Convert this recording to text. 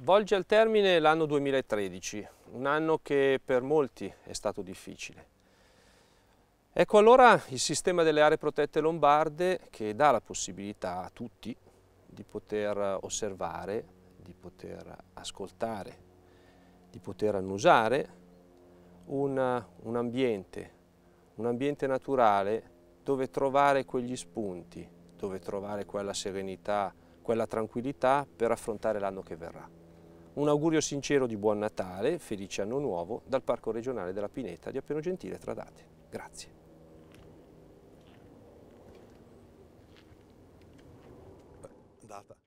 Volge al termine l'anno 2013, un anno che per molti è stato difficile. Ecco allora il sistema delle aree protette lombarde che dà la possibilità a tutti di poter osservare, di poter ascoltare, di poter annusare un, un ambiente, un ambiente naturale dove trovare quegli spunti, dove trovare quella serenità, quella tranquillità per affrontare l'anno che verrà. Un augurio sincero di buon Natale, felice anno nuovo, dal Parco regionale della Pineta di Appeno Gentile Tradate. Grazie. data.